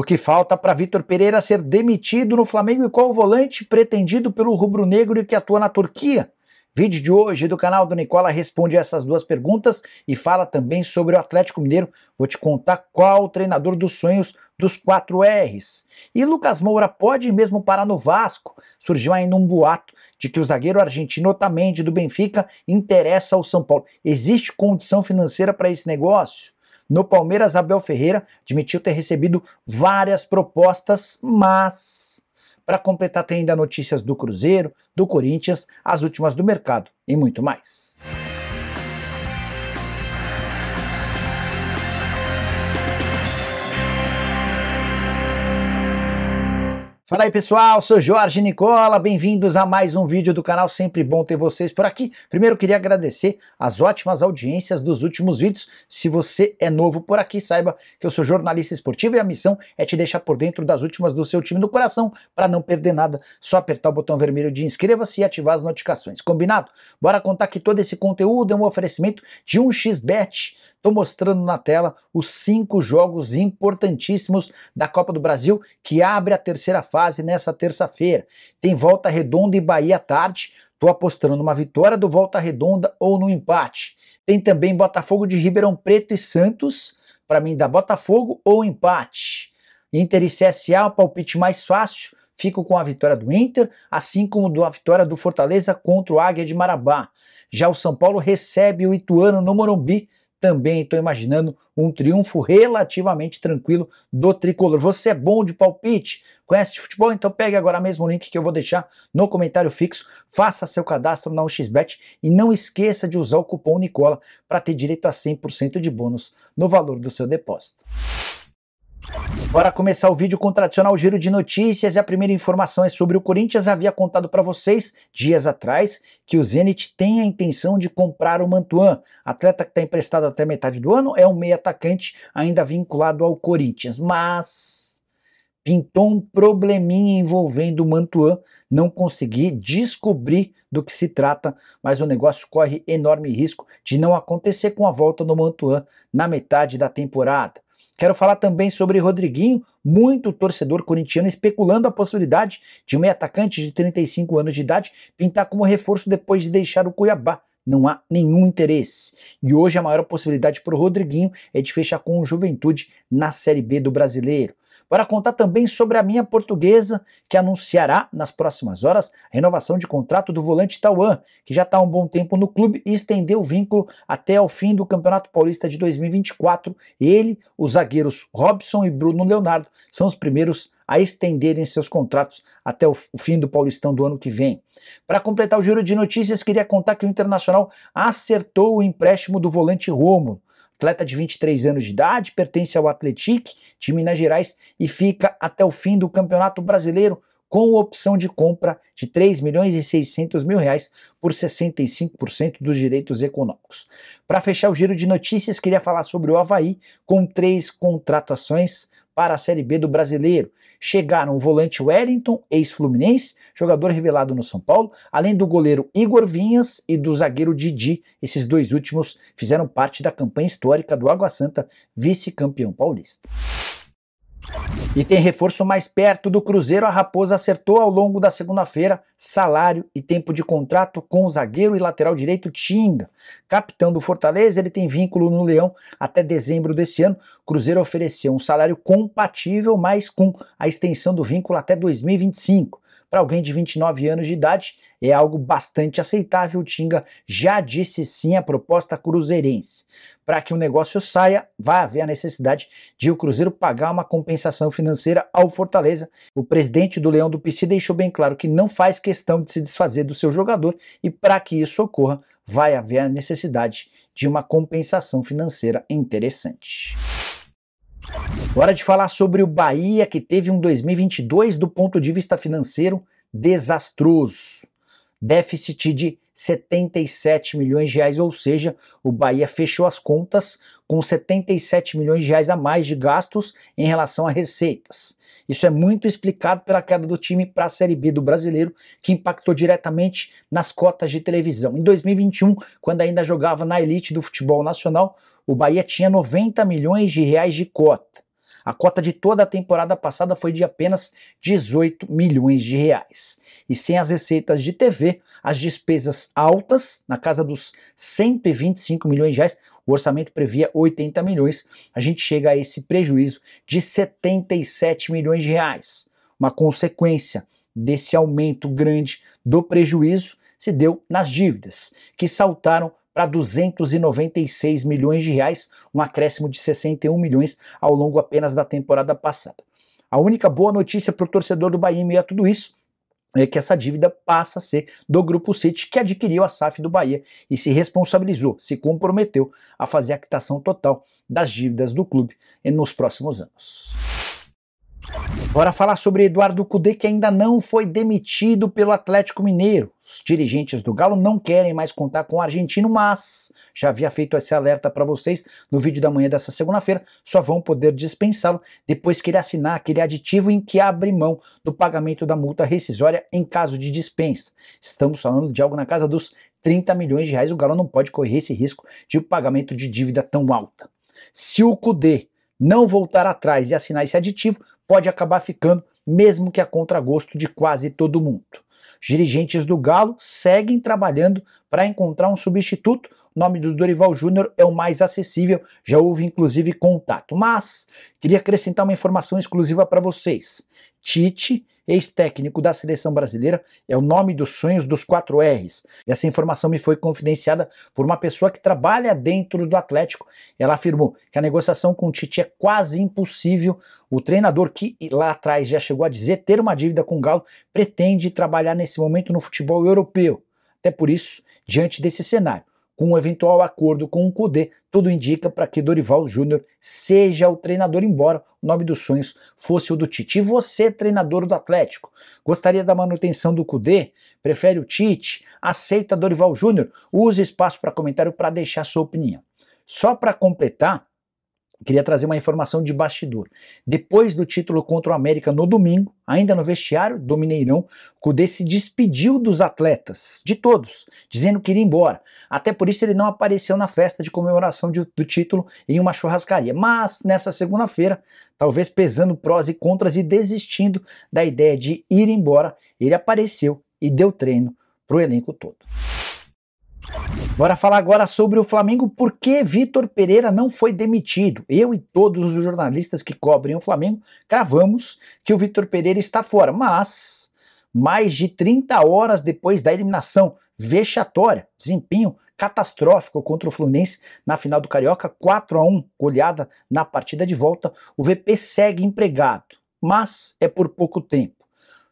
O que falta para Vitor Pereira ser demitido no Flamengo e qual o volante pretendido pelo rubro-negro que atua na Turquia? Vídeo de hoje do canal do Nicola responde essas duas perguntas e fala também sobre o Atlético Mineiro. Vou te contar qual o treinador dos sonhos dos quatro R's. E Lucas Moura pode mesmo parar no Vasco? Surgiu ainda um boato de que o zagueiro argentino Otamendi do Benfica interessa ao São Paulo. Existe condição financeira para esse negócio? No Palmeiras, Abel Ferreira admitiu ter recebido várias propostas, mas para completar tem ainda notícias do Cruzeiro, do Corinthians, as últimas do mercado e muito mais. Fala aí pessoal, sou Jorge Nicola, bem-vindos a mais um vídeo do canal, sempre bom ter vocês por aqui. Primeiro queria agradecer as ótimas audiências dos últimos vídeos. Se você é novo por aqui, saiba que eu sou jornalista esportivo e a missão é te deixar por dentro das últimas do seu time do coração. Para não perder nada, só apertar o botão vermelho de inscreva-se e ativar as notificações. Combinado? Bora contar que todo esse conteúdo é um oferecimento de um xbet Bet. Estou mostrando na tela os cinco jogos importantíssimos da Copa do Brasil que abre a terceira fase nessa terça-feira. Tem Volta Redonda e Bahia à tarde. Estou apostando numa vitória do Volta Redonda ou no empate. Tem também Botafogo de Ribeirão Preto e Santos. Para mim, dá Botafogo ou empate. Inter e CSA, o palpite mais fácil. Fico com a vitória do Inter, assim como a vitória do Fortaleza contra o Águia de Marabá. Já o São Paulo recebe o Ituano no Morumbi também estou imaginando um triunfo relativamente tranquilo do tricolor. Você é bom de palpite? Conhece de futebol? Então pegue agora mesmo o link que eu vou deixar no comentário fixo. Faça seu cadastro na UXBet xbet e não esqueça de usar o cupom Nicola para ter direito a 100% de bônus no valor do seu depósito. Bora começar o vídeo com o tradicional giro de notícias e a primeira informação é sobre o Corinthians havia contado para vocês dias atrás que o Zenit tem a intenção de comprar o Mantuan, atleta que está emprestado até metade do ano, é um meio atacante ainda vinculado ao Corinthians, mas pintou um probleminha envolvendo o Mantuan, não consegui descobrir do que se trata, mas o negócio corre enorme risco de não acontecer com a volta do Mantuan na metade da temporada. Quero falar também sobre Rodriguinho, muito torcedor corintiano especulando a possibilidade de um atacante de 35 anos de idade pintar como reforço depois de deixar o Cuiabá. Não há nenhum interesse. E hoje a maior possibilidade para o Rodriguinho é de fechar com o Juventude na Série B do Brasileiro para contar também sobre a minha portuguesa, que anunciará nas próximas horas a renovação de contrato do volante Tauan, que já está há um bom tempo no clube e estendeu o vínculo até o fim do Campeonato Paulista de 2024. Ele, os zagueiros Robson e Bruno Leonardo são os primeiros a estenderem seus contratos até o fim do Paulistão do ano que vem. Para completar o giro de notícias, queria contar que o Internacional acertou o empréstimo do volante Romo. Atleta de 23 anos de idade, pertence ao Atletic de Minas Gerais e fica até o fim do Campeonato Brasileiro com opção de compra de 3 milhões e 600 mil reais por 65% dos direitos econômicos. Para fechar o giro de notícias, queria falar sobre o Havaí com três contratações para a Série B do Brasileiro. Chegaram o volante Wellington, ex-fluminense, jogador revelado no São Paulo, além do goleiro Igor Vinhas e do zagueiro Didi. Esses dois últimos fizeram parte da campanha histórica do Água Santa, vice-campeão paulista. E tem reforço mais perto do Cruzeiro. A Raposa acertou ao longo da segunda-feira salário e tempo de contrato com o zagueiro e lateral direito Tinga. Capitão do Fortaleza, ele tem vínculo no Leão até dezembro desse ano. Cruzeiro ofereceu um salário compatível, mas com a extensão do vínculo até 2025 para alguém de 29 anos de idade é algo bastante aceitável. O Tinga já disse sim à proposta cruzeirense. Para que o negócio saia, vai haver a necessidade de o Cruzeiro pagar uma compensação financeira ao Fortaleza. O presidente do Leão do PC deixou bem claro que não faz questão de se desfazer do seu jogador e para que isso ocorra, vai haver a necessidade de uma compensação financeira interessante. Hora de falar sobre o Bahia, que teve um 2022 do ponto de vista financeiro desastroso. Déficit de 77 milhões de reais, ou seja, o Bahia fechou as contas com 77 milhões de reais a mais de gastos em relação a receitas. Isso é muito explicado pela queda do time para a Série B do brasileiro, que impactou diretamente nas cotas de televisão. Em 2021, quando ainda jogava na elite do futebol nacional, o Bahia tinha 90 milhões de reais de cota a cota de toda a temporada passada foi de apenas 18 milhões de reais. E sem as receitas de TV, as despesas altas, na casa dos 125 milhões de reais, o orçamento previa 80 milhões, a gente chega a esse prejuízo de 77 milhões de reais. Uma consequência desse aumento grande do prejuízo se deu nas dívidas, que saltaram para 296 milhões de reais, um acréscimo de 61 milhões ao longo apenas da temporada passada. A única boa notícia para o torcedor do Bahia em meio a tudo isso é que essa dívida passa a ser do Grupo City, que adquiriu a SAF do Bahia e se responsabilizou, se comprometeu a fazer a quitação total das dívidas do clube nos próximos anos. Bora falar sobre Eduardo Cudê, que ainda não foi demitido pelo Atlético Mineiro. Os dirigentes do Galo não querem mais contar com o argentino, mas já havia feito esse alerta para vocês no vídeo da manhã dessa segunda-feira. Só vão poder dispensá-lo depois que ele assinar aquele aditivo em que abre mão do pagamento da multa rescisória em caso de dispensa. Estamos falando de algo na casa dos 30 milhões de reais. O Galo não pode correr esse risco de um pagamento de dívida tão alta. Se o Cudê não voltar atrás e assinar esse aditivo, pode acabar ficando, mesmo que a contragosto de quase todo mundo. Os dirigentes do Galo seguem trabalhando para encontrar um substituto o nome do Dorival Júnior é o mais acessível, já houve inclusive contato. Mas queria acrescentar uma informação exclusiva para vocês. Tite, ex-técnico da seleção brasileira, é o nome dos sonhos dos quatro R's. Essa informação me foi confidenciada por uma pessoa que trabalha dentro do Atlético. Ela afirmou que a negociação com o Tite é quase impossível. O treinador que lá atrás já chegou a dizer ter uma dívida com o Galo pretende trabalhar nesse momento no futebol europeu. Até por isso, diante desse cenário, com um eventual acordo com o Cudê, tudo indica para que Dorival Júnior seja o treinador, embora o nome dos sonhos fosse o do Tite. E você, treinador do Atlético, gostaria da manutenção do Cudê? Prefere o Tite? Aceita Dorival Júnior? Use espaço para comentário para deixar sua opinião. Só para completar, queria trazer uma informação de bastidor. Depois do título contra o América no domingo, ainda no vestiário do Mineirão, Cudê se despediu dos atletas, de todos, dizendo que iria embora. Até por isso ele não apareceu na festa de comemoração de, do título em uma churrascaria. Mas nessa segunda-feira, talvez pesando prós e contras e desistindo da ideia de ir embora, ele apareceu e deu treino para o elenco todo. Bora falar agora sobre o Flamengo, por que Vitor Pereira não foi demitido. Eu e todos os jornalistas que cobrem o Flamengo cravamos que o Vitor Pereira está fora, mas mais de 30 horas depois da eliminação vexatória, desempenho catastrófico contra o Fluminense na final do Carioca, 4 a 1 goleada na partida de volta, o VP segue empregado, mas é por pouco tempo.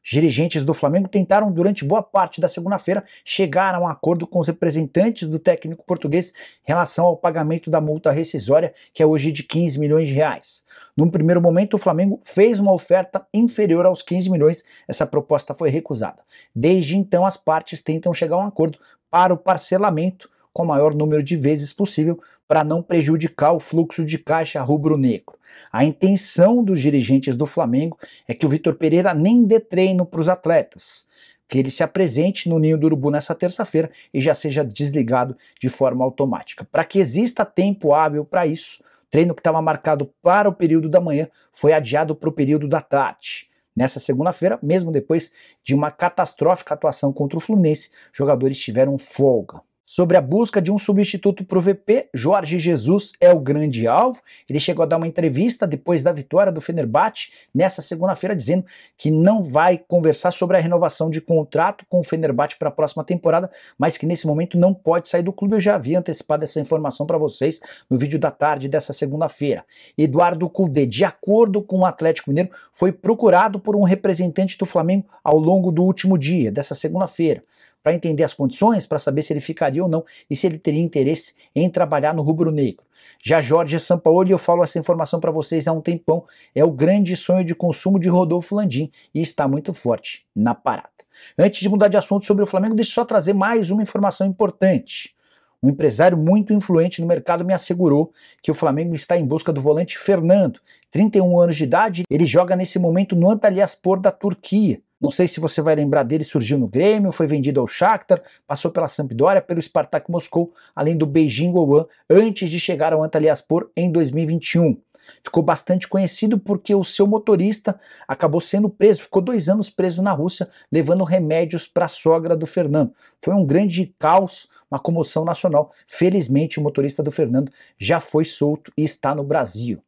Dirigentes do Flamengo tentaram, durante boa parte da segunda-feira, chegar a um acordo com os representantes do técnico português em relação ao pagamento da multa rescisória, que é hoje de 15 milhões de reais. Num primeiro momento, o Flamengo fez uma oferta inferior aos 15 milhões, essa proposta foi recusada. Desde então, as partes tentam chegar a um acordo para o parcelamento com o maior número de vezes possível, para não prejudicar o fluxo de caixa rubro-negro. A intenção dos dirigentes do Flamengo é que o Vitor Pereira nem dê treino para os atletas, que ele se apresente no Ninho do Urubu nessa terça-feira e já seja desligado de forma automática. Para que exista tempo hábil para isso, o treino que estava marcado para o período da manhã foi adiado para o período da tarde. Nessa segunda-feira, mesmo depois de uma catastrófica atuação contra o Fluminense, jogadores tiveram folga sobre a busca de um substituto para o VP. Jorge Jesus é o grande alvo. Ele chegou a dar uma entrevista depois da vitória do Fenerbahçe nessa segunda-feira, dizendo que não vai conversar sobre a renovação de contrato com o Fenerbahçe para a próxima temporada, mas que nesse momento não pode sair do clube. Eu já havia antecipado essa informação para vocês no vídeo da tarde dessa segunda-feira. Eduardo Cudê, de acordo com o Atlético Mineiro, foi procurado por um representante do Flamengo ao longo do último dia, dessa segunda-feira para entender as condições, para saber se ele ficaria ou não e se ele teria interesse em trabalhar no rubro negro. Já Jorge Sampaoli, eu falo essa informação para vocês há um tempão, é o grande sonho de consumo de Rodolfo Landim e está muito forte na parada. Antes de mudar de assunto sobre o Flamengo, deixe eu só trazer mais uma informação importante. Um empresário muito influente no mercado me assegurou que o Flamengo está em busca do volante Fernando. 31 anos de idade, ele joga nesse momento no Antalyaspor da Turquia. Não sei se você vai lembrar dele, surgiu no Grêmio, foi vendido ao Shakhtar, passou pela Sampdoria, pelo Spartak Moscou, além do Beijing Gowan, antes de chegar ao Antalyaspor em 2021. Ficou bastante conhecido porque o seu motorista acabou sendo preso, ficou dois anos preso na Rússia, levando remédios para a sogra do Fernando. Foi um grande caos, uma comoção nacional. Felizmente, o motorista do Fernando já foi solto e está no Brasil.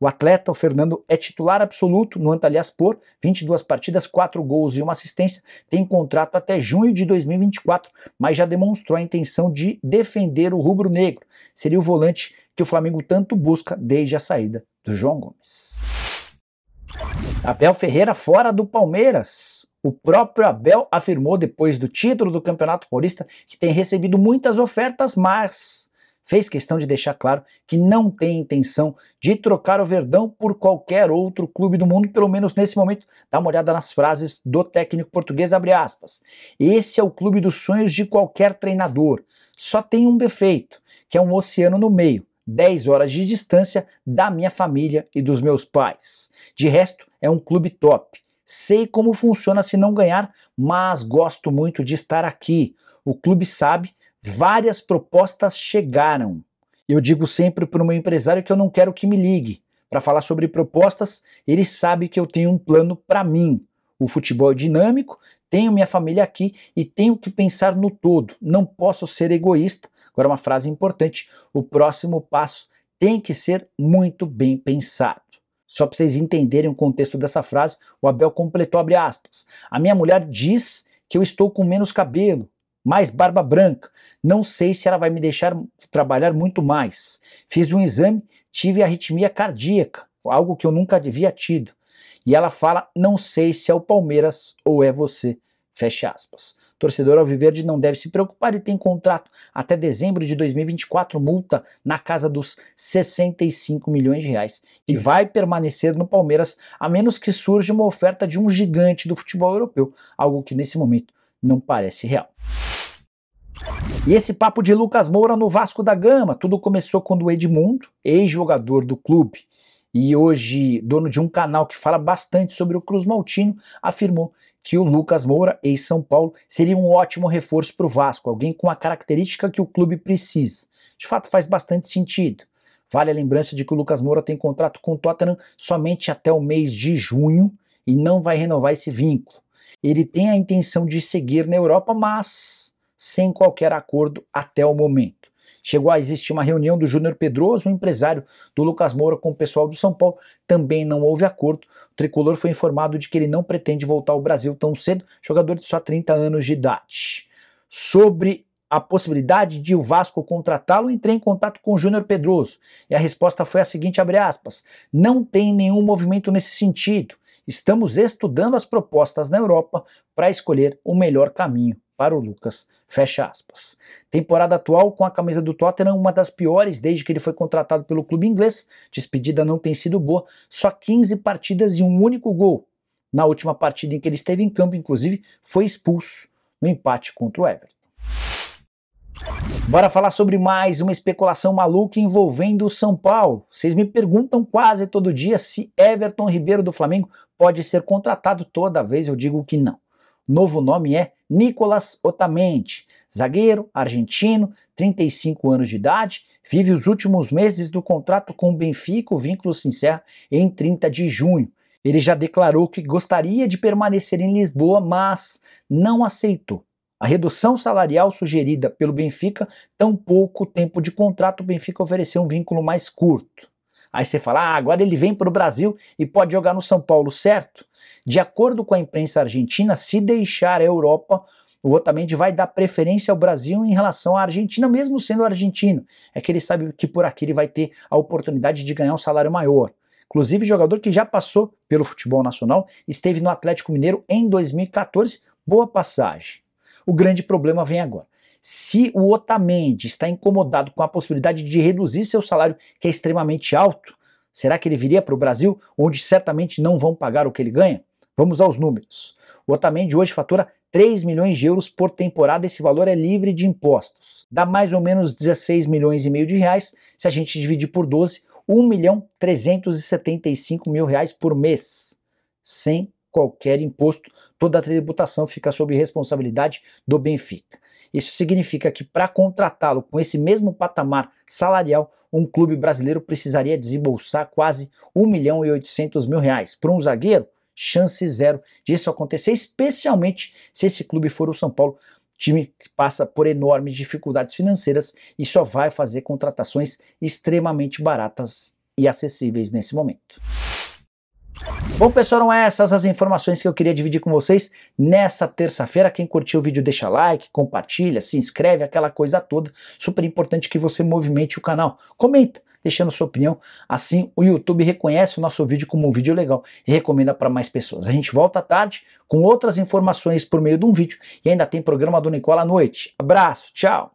O atleta, o Fernando, é titular absoluto no Antalyaspor, 22 partidas, 4 gols e uma assistência, tem contrato até junho de 2024, mas já demonstrou a intenção de defender o rubro-negro. Seria o volante que o Flamengo tanto busca desde a saída do João Gomes. Abel Ferreira fora do Palmeiras. O próprio Abel afirmou depois do título do Campeonato Paulista que tem recebido muitas ofertas, mas fez questão de deixar claro que não tem intenção de trocar o Verdão por qualquer outro clube do mundo, pelo menos nesse momento. Dá uma olhada nas frases do técnico português, abre aspas. Esse é o clube dos sonhos de qualquer treinador. Só tem um defeito, que é um oceano no meio, 10 horas de distância da minha família e dos meus pais. De resto, é um clube top. Sei como funciona se não ganhar, mas gosto muito de estar aqui. O clube sabe Várias propostas chegaram. Eu digo sempre para o meu empresário que eu não quero que me ligue. Para falar sobre propostas, ele sabe que eu tenho um plano para mim. O futebol é dinâmico, tenho minha família aqui e tenho que pensar no todo. Não posso ser egoísta. Agora, uma frase importante: o próximo passo tem que ser muito bem pensado. Só para vocês entenderem o contexto dessa frase, o Abel completou abre aspas. A minha mulher diz que eu estou com menos cabelo mais barba branca. Não sei se ela vai me deixar trabalhar muito mais. Fiz um exame, tive arritmia cardíaca, algo que eu nunca havia tido. E ela fala: não sei se é o Palmeiras ou é você. Fecha aspas. Torcedor Alviverde não deve se preocupar, ele tem contrato até dezembro de 2024, multa na casa dos 65 milhões de reais. E vai permanecer no Palmeiras, a menos que surja uma oferta de um gigante do futebol europeu, algo que nesse momento não parece real. E esse papo de Lucas Moura no Vasco da Gama, tudo começou quando o Edmundo, ex-jogador do clube e hoje dono de um canal que fala bastante sobre o Cruz Maltino, afirmou que o Lucas Moura, ex-São Paulo, seria um ótimo reforço para o Vasco, alguém com a característica que o clube precisa. De fato, faz bastante sentido. Vale a lembrança de que o Lucas Moura tem contrato com o Tottenham somente até o mês de junho e não vai renovar esse vínculo ele tem a intenção de seguir na Europa, mas sem qualquer acordo até o momento. Chegou a existir uma reunião do Júnior Pedroso, um empresário do Lucas Moura, com o pessoal do São Paulo. Também não houve acordo. O tricolor foi informado de que ele não pretende voltar ao Brasil tão cedo, jogador de só 30 anos de idade. Sobre a possibilidade de o Vasco contratá-lo, entrei em contato com o Júnior Pedroso. E a resposta foi a seguinte, aspas, não tem nenhum movimento nesse sentido. Estamos estudando as propostas na Europa para escolher o melhor caminho para o Lucas. Fecha aspas. Temporada atual com a camisa do Tottenham, uma das piores desde que ele foi contratado pelo clube inglês. Despedida não tem sido boa, só 15 partidas e um único gol. Na última partida em que ele esteve em campo, inclusive, foi expulso no empate contra o Everton. Bora falar sobre mais uma especulação maluca envolvendo o São Paulo. Vocês me perguntam quase todo dia se Everton Ribeiro do Flamengo pode ser contratado toda vez, eu digo que não. Novo nome é Nicolas Otamendi, zagueiro argentino, 35 anos de idade, vive os últimos meses do contrato com o Benfica, o vínculo se encerra em 30 de junho. Ele já declarou que gostaria de permanecer em Lisboa, mas não aceitou. A redução salarial sugerida pelo Benfica, tão pouco tempo de contrato, o Benfica ofereceu um vínculo mais curto. Aí você fala, ah, agora ele vem para o Brasil e pode jogar no São Paulo, certo? De acordo com a imprensa argentina, se deixar a Europa, o Otamendi vai dar preferência ao Brasil em relação à Argentina, mesmo sendo argentino. É que ele sabe que por aqui ele vai ter a oportunidade de ganhar um salário maior. Inclusive, jogador que já passou pelo futebol nacional, esteve no Atlético Mineiro em 2014, boa passagem. O grande problema vem agora. Se o Otamendi está incomodado com a possibilidade de reduzir seu salário, que é extremamente alto, será que ele viria para o Brasil, onde certamente não vão pagar o que ele ganha? Vamos aos números. O Otamendi hoje fatura 3 milhões de euros por temporada, esse valor é livre de impostos. Dá mais ou menos 16 milhões e meio de reais, se a gente dividir por 12, 1 milhão 375 mil reais por mês, sem qualquer imposto, toda a tributação fica sob responsabilidade do Benfica. Isso significa que para contratá-lo com esse mesmo patamar salarial, um clube brasileiro precisaria desembolsar quase 1 milhão e 800 mil reais. Para um zagueiro, chance zero disso acontecer, especialmente se esse clube for o São Paulo, time que passa por enormes dificuldades financeiras e só vai fazer contratações extremamente baratas e acessíveis nesse momento. Bom, pessoal, não é essas as informações que eu queria dividir com vocês nessa terça-feira. Quem curtiu o vídeo, deixa like, compartilha, se inscreve, aquela coisa toda. Super importante que você movimente o canal. Comenta, deixando sua opinião. Assim, o YouTube reconhece o nosso vídeo como um vídeo legal e recomenda para mais pessoas. A gente volta à tarde com outras informações por meio de um vídeo e ainda tem programa do Nicola à noite. Abraço, tchau!